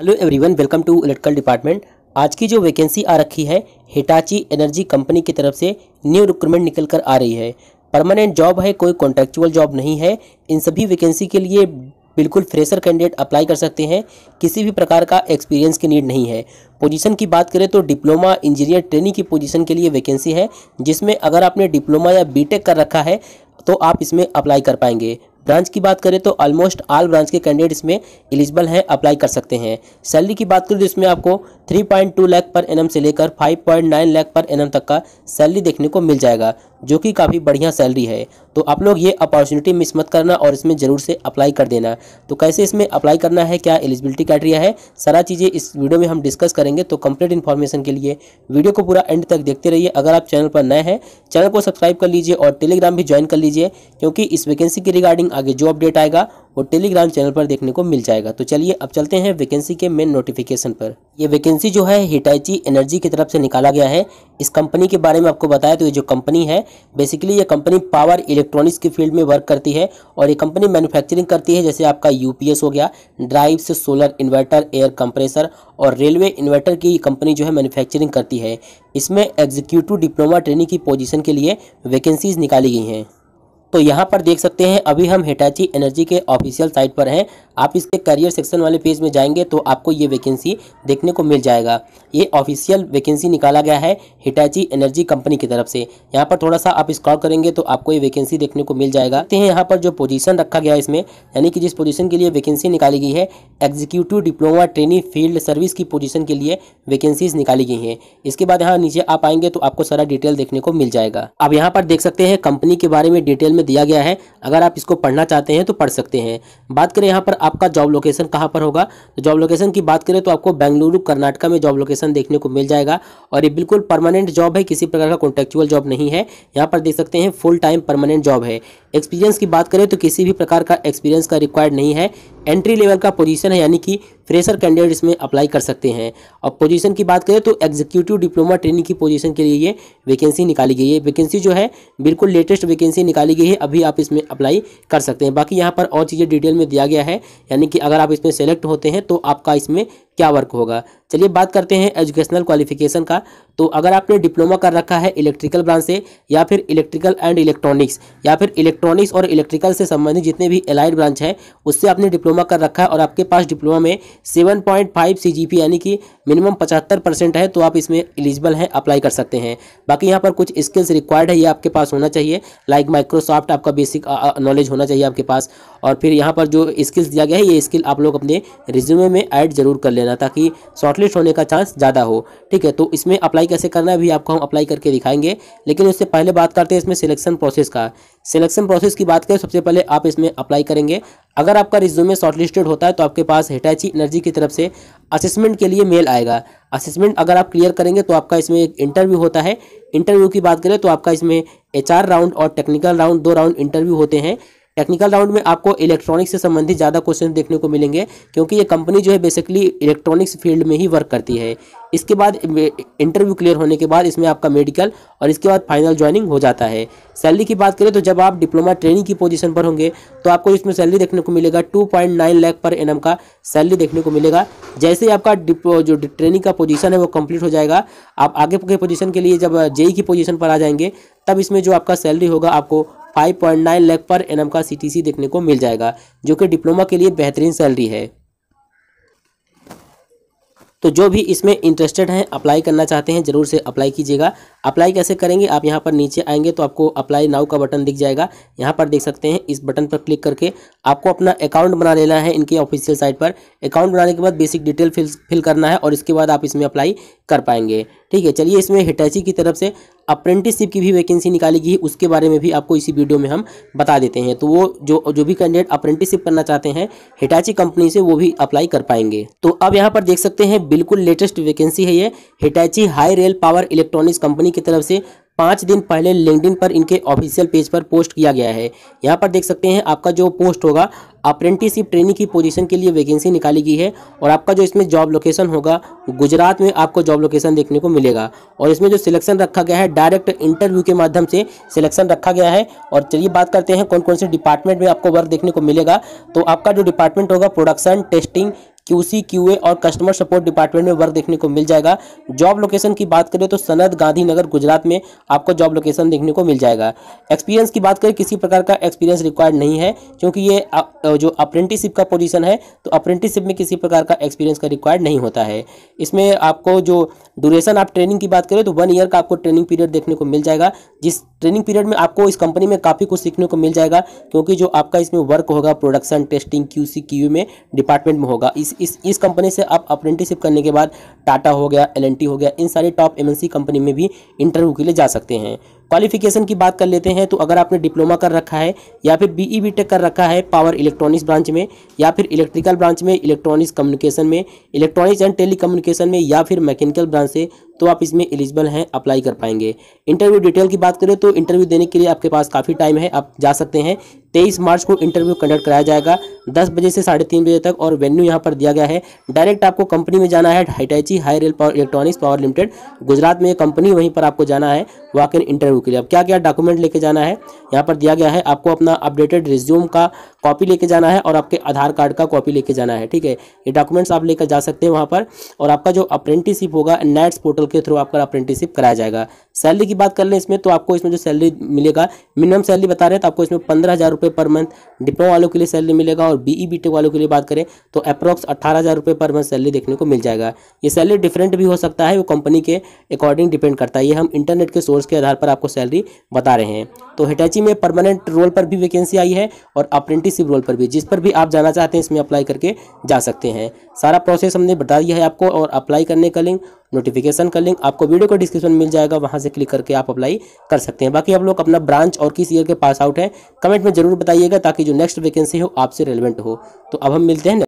hello everyone welcome to electrical department आज की जो वैकेंसी आ रखी है हिटाची एनर्जी कंपनी की तरफ से न्यू रिक्रूटमेंट निकल कर आ रही है परमानेंट जॉब है कोई कॉन्ट्रेक्चुअल जॉब नहीं है इन सभी वैकेंसी के लिए बिल्कुल फ्रेशर कैंडिडेट अप्लाई कर सकते हैं किसी भी प्रकार का एक्सपीरियंस की नीड नहीं है पोजीशन की बात करें तो डिप्लोमा इंजीनियर ट्रेनिंग की पोजीशन के लिए वैकेंसी है जिसमें अगर आपने डिप्लोमा या बीटेक कर रखा है तो आप इसमें अप्लाई कर पाएंगे ब्रांच की बात करें तो ऑलमोस्ट ऑल ब्रांच के कैंडिडेट इसमें एलिजिबल हैं अप्लाई कर सकते हैं सैलरी की बात करें तो इसमें आपको 3.2 लाख पर एनएम से लेकर 5.9 लाख पर एनएम तक का सैलरी देखने को मिल जाएगा जो कि काफ़ी बढ़िया सैलरी है तो आप लोग ये अपॉर्चुनिटी मिस मत करना और इसमें ज़रूर से अप्लाई कर देना तो कैसे इसमें अप्लाई करना है क्या एलिजिबिलिटी क्राइटेरिया है सारा चीज़ें इस वीडियो में हम डिस्कस करेंगे तो कंप्लीट इन्फॉर्मेशन के लिए वीडियो को पूरा एंड तक देखते रहिए अगर आप चैनल पर नए हैं चैनल को सब्सक्राइब कर लीजिए और टेलीग्राम भी ज्वाइन कर लीजिए क्योंकि इस वैकेंसी की रिगार्डिंग आगे जो अपडेट आएगा वो टेलीग्राम चैनल पर देखने को मिल जाएगा तो चलिए अब चलते हैं वैकेंसी के मेन नोटिफिकेशन पर ये वैकेंसी जो है हिटाइची एनर्जी की तरफ से निकाला गया है इस कंपनी के बारे में आपको बताया तो ये जो कंपनी है बेसिकली ये कंपनी पावर इलेक्ट्रॉनिक्स की फील्ड में वर्क करती है और ये कंपनी मैन्युफैक्चरिंग करती है जैसे आपका यूपीएस हो गया drives solar inverter air compressor और रेलवे इन्वर्टर की कंपनी जो है मैन्युफैक्चरिंग करती है इसमें एग्जीक्यूटिव डिप्लोमा ट्रेनिंग की पोजिशन के लिए वैकेंसीज निकाली गई हैं तो यहाँ पर देख सकते हैं अभी हम हिटाची एनर्जी के ऑफिशियल साइट पर हैं आप इसके करियर सेक्शन वाले पेज में जाएंगे तो आपको ये वैकेंसी देखने को मिल जाएगा ये ऑफिशियल वैकेंसी निकाला गया है हिटाची एनर्जी कंपनी की तरफ से यहाँ पर थोड़ा सा आप स्क्रॉल करेंगे तो आपको ये वैकेंसी देखने को मिल जाएगा तो यहाँ पर जो पोजीशन रखा गया है इसमें यानी कि जिस पोजीशन के लिए वैकेंसी निकाली गई है executive diploma training field service की पोजिशन के लिए वैकेंसीज निकाली गई हैं इसके बाद यहाँ नीचे आप आएंगे तो आपको सारा डिटेल देखने को मिल जाएगा अब यहाँ पर देख सकते हैं कंपनी के बारे में डिटेल में दिया गया है अगर आप इसको पढ़ना चाहते हैं तो पढ़ सकते हैं बात करें यहाँ पर आपका जॉब लोकेशन कहाँ पर होगा तो जॉब लोकेशन की बात करें तो आपको बेंगलुरु कर्नाटका में जॉब लोकेशन देखने को मिल जाएगा और ये बिल्कुल परमानेंट जॉब है किसी प्रकार का कॉन्ट्रेक्चुअल जॉब नहीं है यहाँ पर देख सकते हैं फुल टाइम परमानेंट जॉब है एक्सपीरियंस की बात करें तो किसी भी प्रकार का एक्सपीरियंस का रिक्वायर्ड नहीं है एंट्री लेवल का पोजीशन है यानी कि फ्रेशर कैंडिडेट इसमें अप्लाई कर सकते हैं और पोजीशन की बात करें तो एग्जीक्यूटिव डिप्लोमा ट्रेनिंग की पोजीशन के लिए ये वैकेंसी निकाली गई है वैकेंसी जो है बिल्कुल लेटेस्ट वैकेंसी निकाली गई है अभी आप इसमें अप्लाई कर सकते हैं बाकी यहाँ पर और चीज़ें डिटेल में दिया गया है यानी कि अगर आप इसमें सेलेक्ट होते हैं तो आपका इसमें क्या वर्क होगा चलिए बात करते हैं एजुकेशनल क्वालिफिकेशन का तो अगर आपने डिप्लोमा कर रखा है इलेक्ट्रिकल ब्रांच से या फिर इलेक्ट्रिकल एंड इलेक्ट्रॉनिक्स या फिर इलेक्ट्रॉनिक्स और इलेक्ट्रिकल से संबंधित जितने भी एलाइड ब्रांच हैं उससे आपने डिप्लोमा कर रखा है और आपके पास डिप्लोमा में seven point five C G P यानी कि मिनिमम पचहत्तर परसेंट है तो आप इसमें एलिजिबल हैं अप्लाई कर सकते हैं बाकी यहाँ पर कुछ स्किल्स रिक्वायर्ड है ये आपके पास होना चाहिए लाइक माइक्रोसॉफ्ट आपका बेसिक नॉलेज होना चाहिए आपके पास और फिर यहाँ पर जो स्किल्स दिया गया है ये स्किल आप लोग अपने रिज्यूमे में ऐड जरूर कर लेना देना ताकि शॉर्टलिस्ट होने का चांस ज़्यादा हो ठीक है तो इसमें अप्लाई कैसे करना है भी आपको हम अप्लाई करके दिखाएंगे लेकिन उससे पहले बात करते हैं इसमें सिलेक्शन प्रोसेस का सिलेक्शन प्रोसेस की बात करें सबसे पहले आप इसमें अप्लाई करेंगे अगर आपका रिज्यूमे शॉर्टलिस्टेड होता है तो आपके पास हिटाची एनर्जी की तरफ से असेसमेंट के लिए मेल आएगा असेसमेंट अगर आप क्लियर करेंगे तो आपका इसमें एक इंटरव्यू होता है इंटरव्यू की बात करें तो आपका इसमें एचआर राउंड और टेक्निकल राउंड दो राउंड इंटरव्यू होते हैं टेक्निकल राउंड में आपको इलेक्ट्रॉनिक्स से संबंधित ज़्यादा क्वेश्चन देखने को मिलेंगे क्योंकि ये कंपनी जो है बेसिकली इलेक्ट्रॉनिक्स फील्ड में ही वर्क करती है इसके बाद इंटरव्यू क्लियर होने के बाद इसमें आपका मेडिकल और इसके बाद फाइनल ज्वाइनिंग हो जाता है सैलरी की बात करें तो जब आप डिप्लोमा ट्रेनिंग की पोजीशन पर होंगे तो आपको इसमें सैलरी देखने को मिलेगा 2.9 लाख पर एनम का सैलरी देखने को मिलेगा जैसे ही आपका जो ट्रेनिंग का पोजीशन है वो कंप्लीट हो जाएगा आप आगे के पोजीशन के लिए जब जेई की पोजीशन पर आ जाएंगे तब इसमें जो आपका सैलरी होगा आपको 5.9 लाख पर एनम का सीटीसी देखने को मिल जाएगा जो कि डिप्लोमा के लिए बेहतरीन सैलरी है तो जो भी इसमें इंटरेस्टेड हैं अप्लाई करना चाहते हैं ज़रूर से अप्लाई कीजिएगा अप्लाई कैसे करेंगे आप यहाँ पर नीचे आएंगे तो आपको अप्लाई नाउ का बटन दिख जाएगा यहाँ पर देख सकते हैं इस बटन पर क्लिक करके आपको अपना अकाउंट बना लेना है इनके ऑफिशियल साइट पर अकाउंट बनाने के बाद बेसिक डिटेल फिल फिल करना है और इसके बाद आप इसमें अप्लाई कर पाएंगे ठीक है चलिए इसमें हिटैची की तरफ से अप्रेंटिसशिप की भी वैकेंसी निकाली गई उसके बारे में भी आपको इसी वीडियो में हम बता देते हैं तो वो जो जो भी कैंडिडेट अप्रेंटिसशिप करना चाहते हैं हिटाची कंपनी से वो भी अप्लाई कर पाएंगे तो अब यहाँ पर देख सकते हैं बिल्कुल लेटेस्ट वैकेंसी है ये Hitachi Hi Rel power electronics company की तरफ से पाँच दिन पहले लिंकडिन पर इनके ऑफिशियल पेज पर पोस्ट किया गया है यहाँ पर देख सकते हैं आपका जो पोस्ट होगा अप्रेंटिसशिप ट्रेनिंग की पोजीशन के लिए वैकेंसी निकाली गई है और आपका जो इसमें जॉब लोकेशन होगा गुजरात में आपको जॉब लोकेशन देखने को मिलेगा और इसमें जो सिलेक्शन रखा गया है डायरेक्ट इंटरव्यू के माध्यम से सिलेक्शन रखा गया है और चलिए बात करते हैं कौन कौन से डिपार्टमेंट में आपको वर्क देखने को मिलेगा तो आपका जो डिपार्टमेंट होगा प्रोडक्शन टेस्टिंग क्यूसी क्यूए और कस्टमर सपोर्ट डिपार्टमेंट में वर्क देखने को मिल जाएगा जॉब लोकेशन की बात करें तो सनद गांधीनगर गुजरात में आपको जॉब लोकेशन देखने को मिल जाएगा एक्सपीरियंस की बात करें किसी प्रकार का एक्सपीरियंस रिक्वायर्ड नहीं है क्योंकि ये जो अप्रेंटिसिप का पोजीशन है तो अप्रेंटिसिप में किसी प्रकार का एक्सपीरियंस का रिक्वायर्ड नहीं होता है इसमें आपको जो ड्यूरेशन आप ट्रेनिंग की बात करें तो वन ईयर का आपको ट्रेनिंग पीरियड देखने को मिल जाएगा जिस ट्रेनिंग पीरियड में आपको इस कंपनी में काफ़ी कुछ सीखने को मिल जाएगा क्योंकि जो आपका इसमें वर्क होगा प्रोडक्शन टेस्टिंग क्यूसी क्यू में डिपार्टमेंट में होगा इस इस इस कंपनी से आप अप्रेंटिसिप करने के बाद टाटा हो गया एल हो गया इन सारी टॉप एमएनसी कंपनी में भी इंटरव्यू के लिए जा सकते हैं क्वालिफिकेशन की बात कर लेते हैं तो अगर आपने डिप्लोमा कर रखा है या फिर बीई बीटेक e कर रखा है पावर इलेक्ट्रॉनिक्स ब्रांच में या फिर इलेक्ट्रिकल ब्रांच में इलेक्ट्रॉनिक्स कम्युनिकेशन में इलेक्ट्रॉनिक्स एंड टेली में या फिर मैकेनिकल ब्रांच से तो आप इसमें एलिजिबल हैं अप्लाई कर पाएंगे इंटरव्यू डिटेल की बात करें तो इंटरव्यू देने के लिए आपके पास काफ़ी टाइम है आप जा सकते हैं तेईस मार्च को इंटरव्यू कंडक्ट कराया जाएगा दस बजे से साढ़े तीन बजे तक और वेन्यू यहाँ पर दिया गया है डायरेक्ट आपको कंपनी में जाना है Hitachi Hi Rel power electronics power limited Gujarat में कंपनी वहीं पर आपको जाना है वहाँ इंटरव्यू के लिए अब क्या क्या डॉक्यूमेंट लेके जाना है यहाँ पर दिया गया है आपको अपना अपडेटेड रिज्यूम का कॉपी लेके जाना है और आपके आधार कार्ड का कॉपी लेके जाना है ठीक है ये डॉक्यूमेंट्स आप लेकर जा सकते हैं वहाँ पर और आपका जो अप्रेंटिसिप होगा नेट्स पोर्टल के थ्रू आपका अप्रेंटिसिप कराया जाएगा सैलरी की बात कर लें इसमें तो आपको इसमें जो सैलरी मिलेगा मिनिमम सैलरी बता रहे हैं तो आपको इसमें पंद्रह हज़ार रुपये पर मंथ डिप्लोमा वालों के लिए सैलरी मिलेगा और बीई बीटेक e वालों के लिए बात करें तो अप्रॉक्स अट्ठारह हज़ार रुपये पर मंथ सैलरी देखने को मिल जाएगा ये सैलरी डिफरेंट भी हो सकता है वो कंपनी के अकॉर्डिंग डिपेंड करता है ये हम इंटरनेट के सोर्स के आधार पर आपको सैलरी बता रहे हैं तो हिटैची में परमानेंट रोल पर भी वैकेंसी आई है और अप्रेंटिस किसी रोल पर भी जिस पर भी आप जाना चाहते हैं इसमें अप्लाई करके जा सकते हैं सारा प्रोसेस हमने बता दिया है आपको और अप्लाई करने का लिंक नोटिफिकेशन का लिंक आपको वीडियो को डिस्क्रिप्शन मिल जाएगा वहां से क्लिक करके आप अप्लाई कर सकते हैं बाकी आप लोग अपना ब्रांच और किस ईयर के पास आउट है कमेंट में जरूर बताइएगा ताकि जो नेक्स्ट वैकेंसी हो आपसे रेलिवेंट हो तो अब हम मिलते हैं